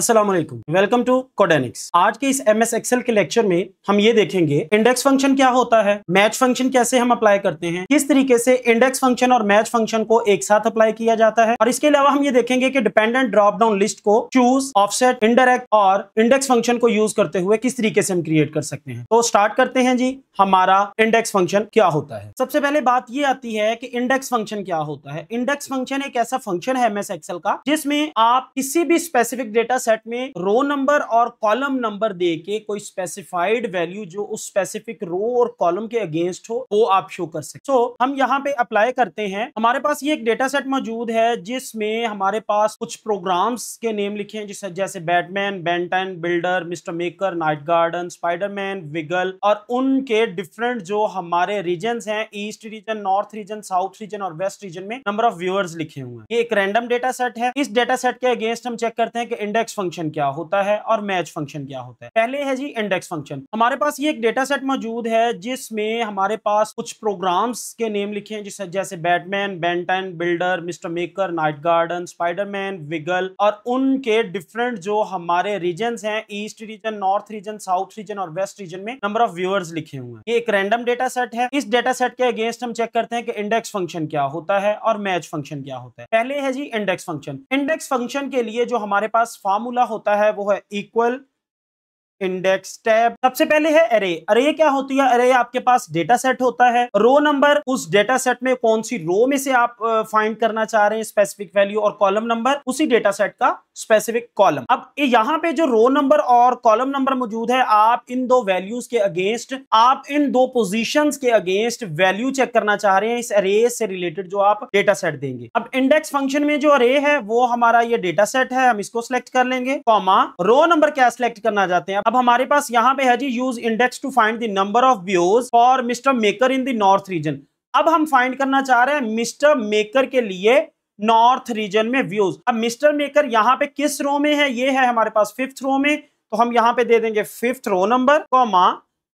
Aslam welcome to कोडेनिक्स आज के इस एम एस एक्सएल के लेक्चर में हम ये देखेंगे इंडेक्स फंक्शन क्या होता है मैच फंक्शन कैसे हम अप्लाई करते हैं किस तरीके से इंडेक्स फंक्शन और मैच फंक्शन को एक साथ अप्लाई किया जाता है और इसके अलावा हम ये देखेंगे कि डिपेंडेंट ड्रॉप डाउन लिस्ट को चूज ऑफसेट इंडायरेक्ट और इंडेक्स फंक्शन को यूज करते हुए किस तरीके से हम क्रिएट कर सकते हैं तो स्टार्ट करते हैं जी हमारा इंडेक्स फंक्शन क्या होता है सबसे पहले बात ये आती है कि इंडेक्स फंक्शन क्या होता है इंडेक्स फंक्शन एक ऐसा फंक्शन है एम एस एक्सएल का जिसमें आप किसी भी स्पेसिफिक डेटा सेट में रो नंबर और कॉलम नंबर दे के कोई स्पेसिफाइड वैल्यू जो उस स्पेसिफिक रो और कॉलम के अगेंस्ट हो वो आप शो कर सकते so, हम यहाँ पे अप्लाई करते हैं हमारे पास ये एक डेटा सेट मौजूद है जिसमें हमारे पास कुछ प्रोग्राम्स के नेम लिखे हैं जिस जैसे Batman Benton Builder Mister Maker Night Garden Spiderman Wiggle और उनके डिफरेंट जो हमारे रीजन है east region north region south region और वेस्ट रीजन में नंबर ऑफ व्यूअर्स लिखे हुए हैं ये एक रैंडम डेटा सेट है इस डेटा सेट के अगेंस्ट हम चेक करते हैं कि इंडेक्स फंक्शन क्या होता है और मैच फंक्शन क्या होता है पहले है जी इंडेक्स फंक्शन हमारे पास ये एक डेटा सेट मौजूद है जिसमें हमारे पास कुछ प्रोग्राम्स के नेम लिखे हैं जिस जैसे Batman Benton Builder Mister Maker Night Garden Spiderman Wiggle और उनके डिफरेंट जो हमारे रीजन है east region north region south region और वेस्ट रीजन में नंबर ऑफ व्यूअर्स लिखे हुए हैं ये एक रैंडम डेटा सेट है इस डेटा सेट के अगेंस्ट हम चेक करते हैं कि इंडेक्स फंक्शन क्या होता है और मैच फंक्शन क्या होता है पहले है जी इंडेक्स फंक्शन इंडेक्स फंक्शन के लिए जो हमारे पास फॉर्म फार्मूला होता है वो है इक्वल इंडेक्स टैब सबसे पहले है अरे अरे क्या होती है अरे आपके पास डेटा सेट होता है रो नंबर उस डेटा सेट में कौन सी रो में से आप फाइंड करना चाह रहे हैं स्पेसिफिक वैल्यू और कॉलम नंबर उसी डेटा सेट का स्पेसिफिक कॉलम अब यहाँ पे जो रो नंबर और कॉलम नंबर मौजूद है आप इन दो वैल्यूज के अगेंस्ट आप इन दो पोजिशन के अगेंस्ट वैल्यू चेक करना चाह रहे हैं इस अरे से रिलेटेड जो आप डेटा सेट देंगे अब इंडेक्स फंक्शन में जो अरे है वो हमारा ये डेटा सेट है हम इसको सिलेक्ट कर लेंगे कॉमा रो नंबर क्या सिलेक्ट करना चाहते हैं अब हमारे पास यहाँ पे है जी use index to find the number of views for mister maker in the north region अब हम फाइंड करना चाह रहे हैं मिस्टर मेकर के लिए नॉर्थ रीजन में व्यूज अब मिस्टर मेकर यहाँ पे किस रो में है ये है हमारे पास फिफ्थ रो में तो हम यहाँ पे दे देंगे फिफ्थ रो नंबर कॉमा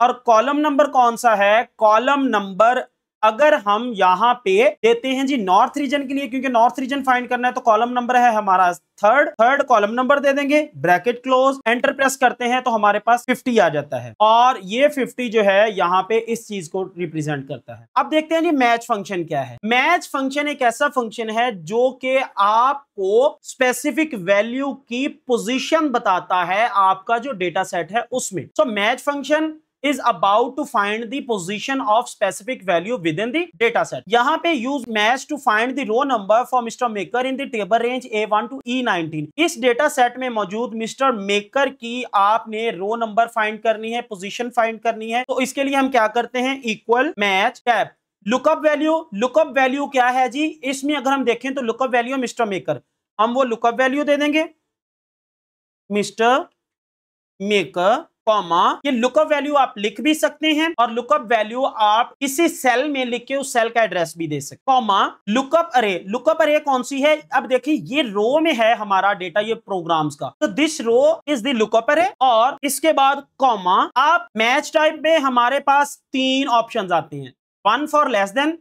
और कॉलम नंबर कौन सा है कॉलम नंबर अगर हम यहाँ पे देते हैं जी नॉर्थ रीजन के लिए क्योंकि नॉर्थ रीजन फाइंड करना है तो कॉलम नंबर है हमारा थर्ड थर्ड कॉलम नंबर दे देंगे ब्रैकेट क्लोज एंटर प्रेस करते हैं तो हमारे पास 50 आ जाता है और ये 50 जो है यहाँ पे इस चीज को रिप्रेजेंट करता है अब देखते हैं जी मैच फंक्शन क्या है मैच फंक्शन एक ऐसा फंक्शन है जो कि आपको स्पेसिफिक वैल्यू की पोजिशन बताता है आपका जो डेटा सेट है उसमें so match function is about to find the of specific value within the set यहाँ पे use match to find the row number for mister maker in the table range A one to E nineteen इस data set में मौजूद mister maker की आपने रो number find करनी है position find करनी है तो इसके लिए हम क्या करते हैं equal match tab lookup value lookup value क्या है जी इसमें अगर हम देखें तो लुकअप वैल्यू मिस्टर मेकर हम वो लुकअप वैल्यू दे देंगे मिस्टर मेकर कॉमा ये लुकअप वैल्यू आप लिख भी सकते हैं और लुकअप वैल्यू आप किसी सेल में लिख के उस सेल का एड्रेस भी दे सकते कॉमा लुकअप अरे लुकअप अरे कौन सी है अब देखिए ये रो में है हमारा डेटा ये प्रोग्राम्स का तो this row is the lookup array और इसके बाद कॉमा आप मैच टाइप में हमारे पास तीन ऑप्शन आते हैं one for less than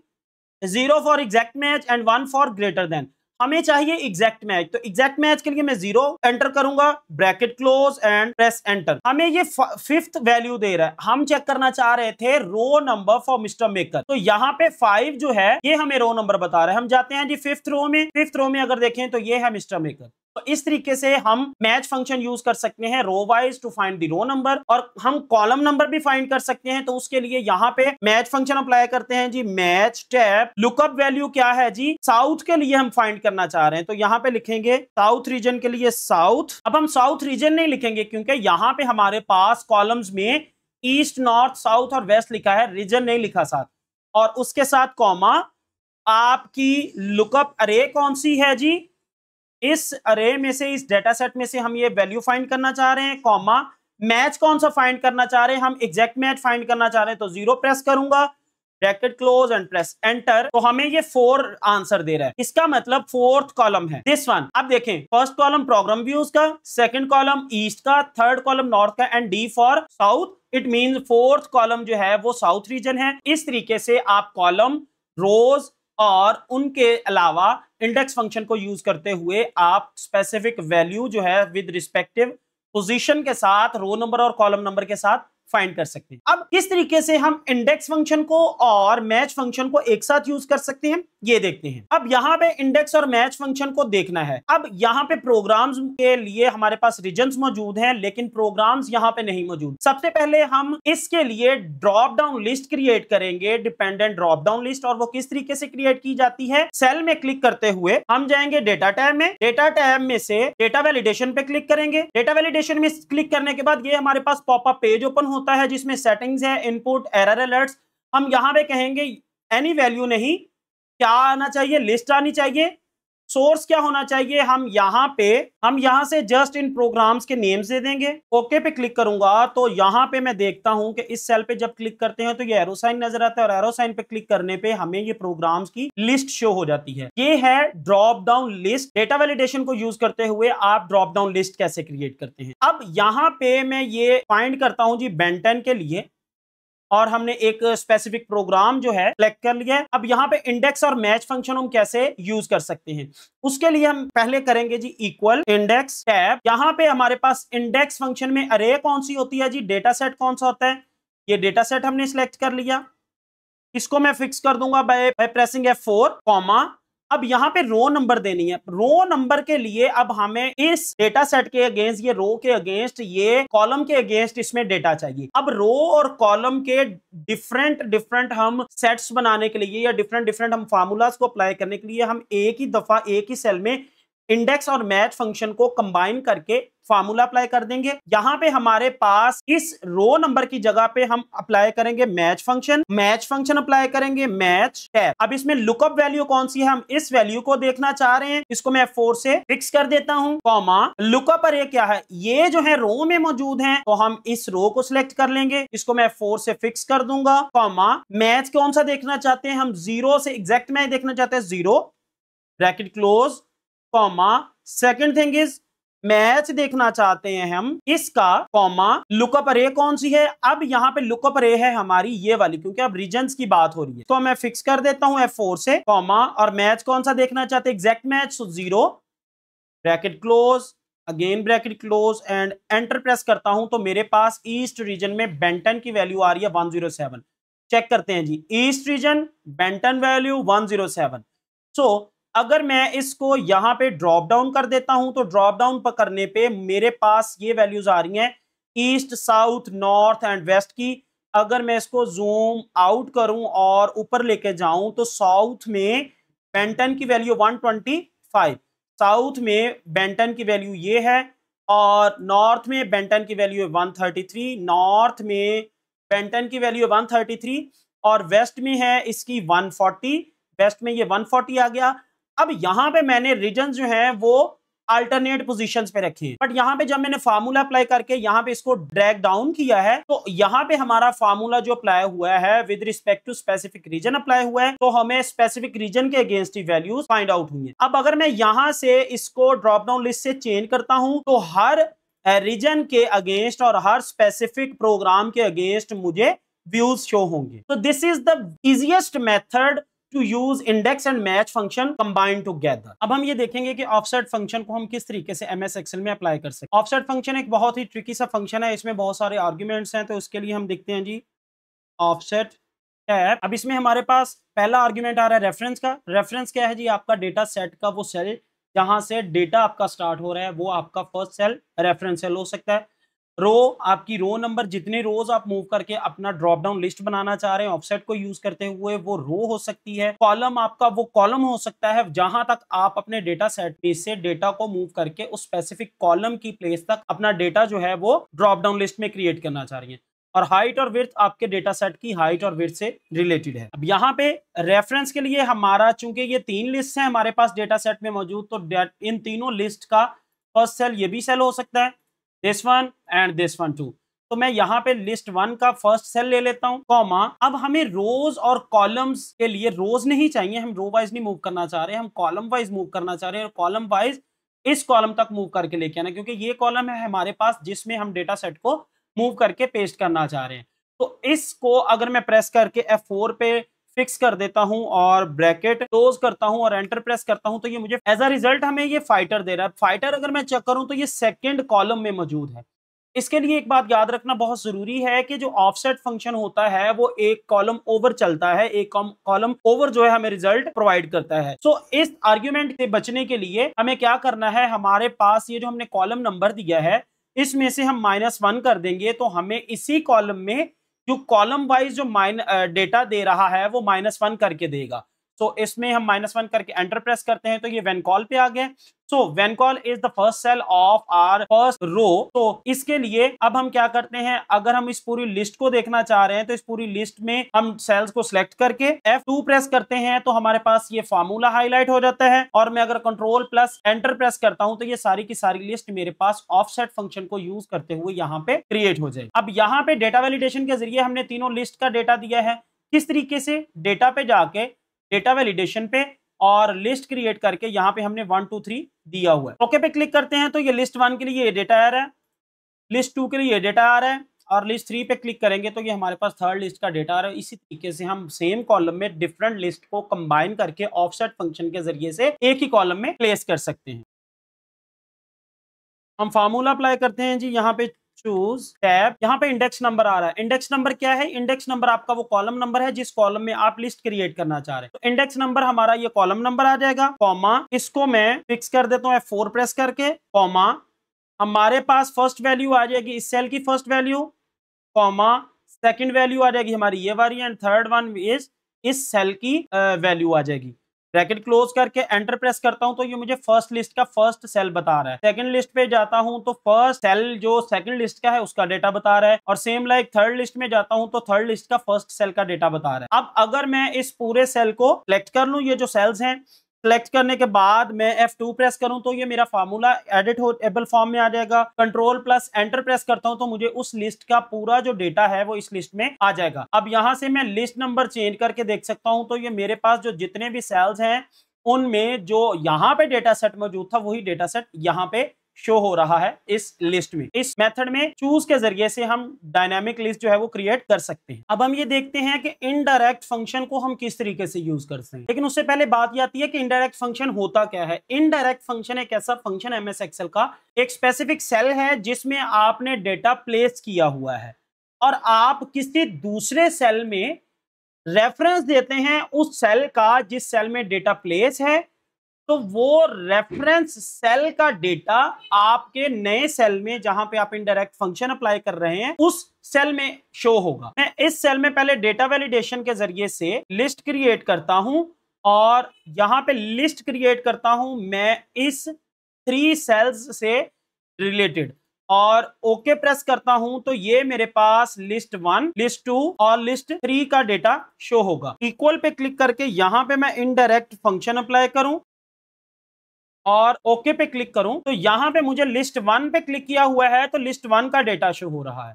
zero for exact match and one for greater than हमें चाहिए एग्जैक्ट मैच तो एग्जैक्ट मैच के लिए मैं जीरो एंटर करूंगा bracket close and press enter हमें ये फिफ्थ वैल्यू दे रहा है हम चेक करना चाह रहे थे row number for mister maker तो यहाँ पे फाइव जो है ये हमें रो नंबर बता रहा है हम जाते हैं जी फिफ्थ रो में फिफ्थ रो में अगर देखें तो ये है मिस्टर मेकर तो इस तरीके से हम मैच फंक्शन यूज कर सकते हैं row wise to find the row number और हम कॉलम नंबर भी फाइंड कर सकते हैं तो उसके लिए यहाँ पे मैच फंक्शन अप्लाई करते हैं जी मैच टैप लुकअप वैल्यू क्या है जी साउथ के लिए हम फाइंड करना चाह रहे हैं तो यहाँ पे लिखेंगे साउथ रीजन के लिए साउथ अब हम साउथ रीजन नहीं लिखेंगे क्योंकि यहाँ पे हमारे पास कॉलम्स में ईस्ट नॉर्थ साउथ और वेस्ट लिखा है रीजन नहीं लिखा साथ और उसके साथ कॉमा आपकी लुकअप अरे कौन सी है जी इस अरे में से इस डेटा सेट में से हम ये वैल्यू फाइंड करना चाह रहे हैं कॉमा मैच कौन सा फाइंड करना चाह रहे हैं हम एग्जैक्ट मैच फाइंड करना चाह रहे हैं तो जीरो प्रेस करूंगा bracket close and press enter तो हमें ये फोर आंसर दे रहा है इसका मतलब फोर्थ कॉलम है दिस वन अब देखें फर्स्ट कॉलम प्रोग्राम व्यूज का सेकंड कॉलम ईस्ट का थर्ड कॉलम नॉर्थ का and D for south it mean fourth column जो है वो साउथ रीजन है इस तरीके से आप कॉलम रोज और उनके अलावा इंडेक्स फंक्शन को यूज करते हुए आप स्पेसिफिक वैल्यू जो है विद रिस्पेक्टिव पोजीशन के साथ रो नंबर और कॉलम नंबर के साथ फाइंड कर सकते हैं अब किस तरीके से हम इंडेक्स फंक्शन को और मैच फंक्शन को एक साथ यूज कर सकते हैं ये देखते हैं अब यहाँ पे इंडेक्स और मैच फंक्शन को देखना है अब यहाँ पे प्रोग्राम्स के लिए हमारे पास रीजन मौजूद हैं लेकिन प्रोग्राम्स यहाँ पे नहीं मौजूद सबसे पहले हम इसके लिए ड्रॉप डाउन लिस्ट क्रिएट करेंगे डिपेंडेंट ड्रॉप डाउन लिस्ट और वो किस तरीके से क्रिएट की जाती है सेल में क्लिक करते हुए हम जाएंगे डेटा टैब में डेटा टैब में से डेटा वेलिडेशन पे क्लिक करेंगे डेटा वेलिडेशन में क्लिक करने के बाद ये हमारे पास पॉपअप पेज ओपन होता है जिसमें सेटिंग्स है इनपुट एरर अलर्ट्स हम यहाँ पे कहेंगे एनी वैल्यू नहीं क्या आना चाहिए लिस्ट आनी चाहिए सोर्स क्या होना चाहिए हम यहाँ पे हम यहाँ से जस्ट इन प्रोग्राम्स के नेम्स दे देंगे ओके पे क्लिक करूंगा तो यहाँ पे मैं देखता हूँ कि इस सेल पे जब क्लिक करते हैं तो ये एरोसाइन नजर आता है और एरोसाइन पे क्लिक करने पे हमें ये प्रोग्राम्स की लिस्ट शो हो जाती है ये है drop down list data validation को यूज करते हुए आप ड्रॉप डाउन लिस्ट कैसे क्रिएट करते हैं अब यहाँ पे मैं ये फाइंड करता हूँ जी बेंटन के लिए और हमने एक स्पेसिफिक प्रोग्राम जो है सिलेक्ट कर लिया अब यहाँ पे इंडेक्स और मैच फंक्शन हम कैसे यूज कर सकते हैं उसके लिए हम पहले करेंगे जी इक्वल इंडेक्स टैब यहाँ पे हमारे पास इंडेक्स फंक्शन में अरे कौन सी होती है जी डेटा सेट कौन सा होता है ये डेटा सेट हमने सिलेक्ट कर लिया इसको मैं फिक्स कर दूंगा by pressing F four comma अब यहाँ पे रो नंबर देनी है रो नंबर के लिए अब हमें इस डेटा सेट के अगेंस्ट ये रो के अगेंस्ट ये कॉलम के अगेंस्ट इसमें डेटा चाहिए अब रो और कॉलम के डिफरेंट डिफरेंट हम सेट्स बनाने के लिए या डिफरेंट डिफरेंट हम फार्मूलाज को अप्लाई करने के लिए हम एक ही दफा एक ही सेल में इंडेक्स और मैच फंक्शन को कंबाइन करके फार्मूला अप्लाई कर देंगे यहाँ पे हमारे पास इस रो नंबर की जगह पे हम अप्लाई करेंगे match function match function apply करेंगे मैच टैब अब इसमें लुकअप वैल्यू कौन सी है हम इस वैल्यू को देखना चाह रहे हैं इसको मैं फोर से फिक्स कर देता हूँ कॉमा लुकअप अरे क्या है ये जो है रो में मौजूद है तो हम इस रो को सिलेक्ट कर लेंगे इसको मैं फोर से फिक्स कर दूंगा कॉमा मैच कौन सा देखना चाहते हैं हम जीरो से एग्जैक्ट मैच देखना चाहते हैं zero bracket close comma second thing is match देखना चाहते हैं हम इसका कॉमा लुकअप रे कौन सी है अब यहाँ पे लुकअप रे है हमारी ये वाली क्योंकि अब रीजन की बात हो रही है तो मैं फिक्स कर देता हूं एफ से कॉमा और मैच कौन सा देखना चाहते हैं एग्जैक्ट मैच तो zero bracket close again bracket close and enter press करता हूं तो मेरे पास ईस्ट रीजन में बेंटन की वैल्यू आ रही है वन जीरो सेवन चेक करते हैं जी east region Benton value one zero seven so अगर मैं इसको यहां पे ड्रॉप डाउन कर देता हूं तो ड्रॉप डाउन करने पे मेरे पास ये वैल्यूज आ रही हैं east south north and west की अगर मैं इसको जूम आउट करूं और ऊपर लेके जाऊं तो साउथ में बेंटन की वैल्यू 125 साउथ में बेंटन की वैल्यू ये है और नॉर्थ में बेंटन की वैल्यू वन थर्टी नॉर्थ में बेंटन की वैल्यू वन 133 और वेस्ट में है इसकी वन वेस्ट में ये 140 आ गया अब यहां पे मैंने रीजन जो है वो अल्टरनेट पोजीशंस पे रखे हैं बट यहाँ पे जब मैंने फार्मूला अप्लाई करके यहाँ पे इसको ड्रैग डाउन किया है तो यहाँ पे हमारा फार्मूला जो अप्लाई हुआ है with respect to specific region apply हुआ है तो हमें स्पेसिफिक रीजन के अगेंस्ट ही वैल्यूज फाइंड आउट हुई है अब अगर मैं यहाँ से इसको ड्रॉप डाउन लिस्ट से चेंज करता हूँ तो हर रीजन के अगेंस्ट और हर स्पेसिफिक प्रोग्राम के अगेंस्ट मुझे व्यूज शो होंगे तो this is the easiest method to use index and match function combined together अब हम ये देखेंगे कि ऑफसेट फंक्शन को हम किस तरीके से एमएस एक्सेल में अप्लाई कर सकते ऑफसेट फंक्शन एक बहुत ही ट्रिकी सा फंक्शन है इसमें बहुत सारे आर्ग्यूमेंट्स हैं तो उसके लिए हम देखते हैं जी ऑफसेट टैब अब इसमें हमारे पास पहला आर्ग्यूमेंट आ रहा है रेफरेंस का रेफरेंस क्या है जी आपका डेटा सेट का वो सेल जहां से डेटा आपका स्टार्ट हो रहा है वो आपका फर्स्ट सेल रेफरेंस सेल हो सकता है रो आपकी रो नंबर जितने रोज आप मूव करके अपना ड्रॉप डाउन लिस्ट बनाना चाह रहे हैं ऑफसेट को यूज करते हुए वो रो हो सकती है कॉलम आपका वो कॉलम हो सकता है जहां तक आप अपने डेटा सेट में से डेटा को मूव करके उस स्पेसिफिक कॉलम की प्लेस तक अपना डेटा जो है वो ड्रॉप डाउन लिस्ट में क्रिएट करना चाह रही है और हाइट और विर्थ आपके डेटा सेट की हाइट और विर्थ से रिलेटेड है अब यहाँ पे रेफरेंस के लिए हमारा चूंकि ये तीन लिस्ट है हमारे पास डेटा सेट में मौजूद तो इन तीनों लिस्ट का फर्स्ट सेल ये भी सेल हो सकता है this one and this one too तो मैं यहाँ पे लिस्ट वन का फर्स्ट सेल ले लेता हूँ कॉमा अब हमें रोज और कॉलम्स के लिए रोज नहीं चाहिए हम रो वाइज नहीं मूव करना चाह रहे हम कॉलम वाइज मूव करना चाह रहे हैं और कॉलम वाइज इस कॉलम तक मूव करके लेके आना क्योंकि ये कॉलम है हमारे पास जिसमें हम डेटा सेट को मूव करके पेस्ट करना चाह रहे हैं तो इसको अगर मैं प्रेस करके F4 पे फिक्स कर देता हूं और ब्रैकेट क्लोज करता हूं और एंटर प्रेस करता हूं तो ये मुझे एज अ रिजल्ट हमें ये फाइटर दे रहा है फाइटर अगर मैं चेक करूं तो ये सेकंड कॉलम में मौजूद है इसके लिए एक बात याद रखना बहुत जरूरी है कि जो ऑफसेट फंक्शन होता है वो एक कॉलम ओवर चलता है एक कॉलम ओवर जो है हमें रिजल्ट प्रोवाइड करता है सो so, इस आर्ग्यूमेंट से बचने के लिए हमें क्या करना है हमारे पास ये जो हमने कॉलम नंबर दिया है इसमें से हम माइनस वन कर देंगे तो हमें इसी कॉलम में जो कॉलम वाइज जो माइन डेटा uh, दे रहा है वो माइनस वन करके देगा सो so, इसमें हम माइनस वन करके एंटर प्रेस करते हैं तो ये वेनकॉल पे आ गया सो वेनकॉल is the first cell of our first row तो इसके लिए अब हम क्या करते हैं अगर हम इस पूरी लिस्ट को देखना चाह रहे हैं तो इस पूरी लिस्ट में हम सेल्स को सिलेक्ट करके F2 प्रेस करते हैं तो हमारे पास ये फॉर्मूला हाईलाइट हो जाता है और मैं अगर कंट्रोल प्लस एंटर प्रेस करता हूं तो ये सारी की सारी लिस्ट मेरे पास ऑफसेट फंक्शन को यूज करते हुए यहाँ पे क्रिएट हो जाए अब यहाँ पे डेटा वेलिडेशन के जरिए हमने तीनों लिस्ट का डेटा दिया है किस तरीके से डेटा पे जाके डेटा वैलिडेशन पे और लिस्ट क्रिएट करके यहाँ पे हमने वन टू थ्री दिया हुआ है ओके पे क्लिक करते हैं तो ये लिस्ट वन के लिए ये डेटा आ रहा है लिस्ट टू के लिए ये डेटा आ रहा है और लिस्ट थ्री पे क्लिक करेंगे तो ये हमारे पास थर्ड लिस्ट का डेटा आ रहा है इसी तरीके से हम सेम कॉलम में डिफरेंट लिस्ट को कंबाइन करके ऑफसेट फंक्शन के जरिए से एक ही कॉलम में प्लेस कर सकते हैं हम फार्मूला अप्लाई करते हैं जी यहाँ पे चूज टैब यहाँ पे इंडेक्स नंबर आ रहा है इंडेक्स नंबर क्या है इंडेक्स नंबर आपका वो कॉलम नंबर है जिस कॉलम में आप लिस्ट क्रिएट करना चाह रहे हैं तो इंडेक्स नंबर हमारा ये कॉलम नंबर आ जाएगा कॉमा इसको मैं फिक्स कर देता हूँ फोर प्रेस करके कॉमा हमारे पास फर्स्ट वैल्यू आ जाएगी इस सेल की first value comma second value आ जाएगी हमारी ये वाली एंड थर्ड वन इज इस सेल की वैल्यू आ जाएगी ब्रैकेट क्लोज करके एंटर प्रेस करता हूं तो ये मुझे फर्स्ट लिस्ट का फर्स्ट सेल बता रहा है सेकंड लिस्ट पे जाता हूं तो फर्स्ट सेल जो सेकंड लिस्ट का है उसका डेटा बता रहा है और सेम लाइक थर्ड लिस्ट में जाता हूं तो थर्ड लिस्ट का फर्स्ट सेल का डेटा बता रहा है अब अगर मैं इस पूरे सेल को सिलेक्ट कर लू ये जो सेल्स हैं सेलेक्ट करने के बाद मैं F2 प्रेस करूं तो ये मेरा फार्मूला एडिट हो एबल फॉर्म में आ जाएगा कंट्रोल प्लस एंटर प्रेस करता हूं तो मुझे उस लिस्ट का पूरा जो डेटा है वो इस लिस्ट में आ जाएगा अब यहां से मैं लिस्ट नंबर चेंज करके देख सकता हूं तो ये मेरे पास जो जितने भी सेल्स हैं उनमें जो यहाँ पे डेटा सेट मौजूद था वही डेटा सेट यहाँ पे शो हो रहा है इस लिस्ट में इस मेथड में चूज के जरिए से हम डायनामिक लिस्ट जो है वो क्रिएट कर सकते हैं अब हम ये देखते हैं कि इनडायरेक्ट फंक्शन को हम किस तरीके से यूज करते हैं लेकिन उससे पहले बात यह आती है कि इनडायरेक्ट फंक्शन होता क्या है इनडायरेक्ट फंक्शन एक ऐसा फंक्शन एम एस एक्सएल का एक स्पेसिफिक सेल है जिसमें आपने डेटा प्लेस किया हुआ है और आप किसी दूसरे सेल में रेफरेंस देते हैं उस सेल का जिस सेल में डेटा प्लेस है तो वो रेफरेंस सेल का डेटा आपके नए सेल में जहां पे आप इनडायरेक्ट फंक्शन अप्लाई कर रहे हैं उस सेल में शो होगा मैं इस सेल में पहले डेटा वैलिडेशन के जरिए से लिस्ट क्रिएट करता हूं और यहां पे लिस्ट क्रिएट करता हूं मैं इस थ्री सेल्स से रिलेटेड और ओके okay प्रेस करता हूं तो ये मेरे पास लिस्ट वन लिस्ट टू और लिस्ट थ्री का डेटा शो होगा इक्वल पे क्लिक करके यहां पे मैं इनडायरेक्ट फंक्शन अप्लाई करूं और ओके पे क्लिक करूं तो यहां पे मुझे लिस्ट वन पे क्लिक किया हुआ है तो लिस्ट वन का डेटा शो हो रहा है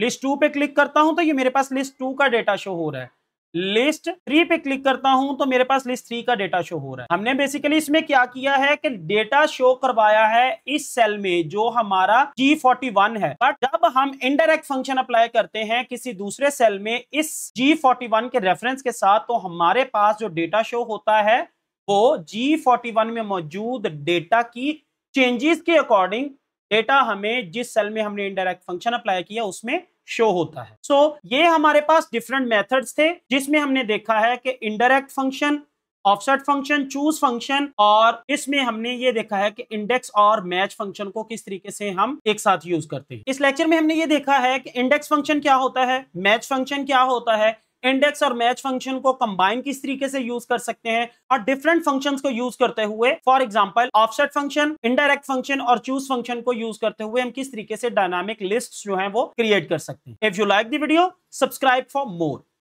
लिस्ट टू पे क्लिक करता हूं तो ये मेरे पास लिस्ट टू का डेटा शो हो रहा है लिस्ट थ्री पे क्लिक करता हूं तो मेरे पास लिस्ट थ्री का डेटा शो हो रहा है हमने बेसिकली इसमें क्या किया है कि डेटा शो करवाया है इस सेल में जो हमारा G41 है बट जब हम इनडायरेक्ट फंक्शन अप्लाई करते हैं किसी दूसरे सेल में इस G41 के रेफरेंस के साथ तो हमारे पास जो डेटा शो होता है वो जी फोर्टी वन में मौजूद डेटा की चेंजेस के अकॉर्डिंग डेटा हमें जिस सेल में हमने इनडायरेक्ट फंक्शन अप्लाई किया उसमें शो होता है सो so, ये हमारे पास डिफरेंट मेथड्स थे जिसमें हमने देखा है कि indirect function offset function choose function और इसमें हमने ये देखा है कि इंडेक्स और मैच फंक्शन को किस तरीके से हम एक साथ यूज करते हैं इस लेक्चर में हमने ये देखा है कि इंडेक्स फंक्शन क्या होता है मैच फंक्शन क्या होता है इंडेक्स और मैच फंक्शन को कंबाइन किस तरीके से यूज कर सकते हैं और डिफरेंट फंक्शंस को यूज करते हुए for example offset function indirect function और चूज फंक्शन को यूज करते हुए हम किस तरीके से डायनामिक लिस्ट जो है वो क्रिएट कर सकते हैं if you like the video subscribe for more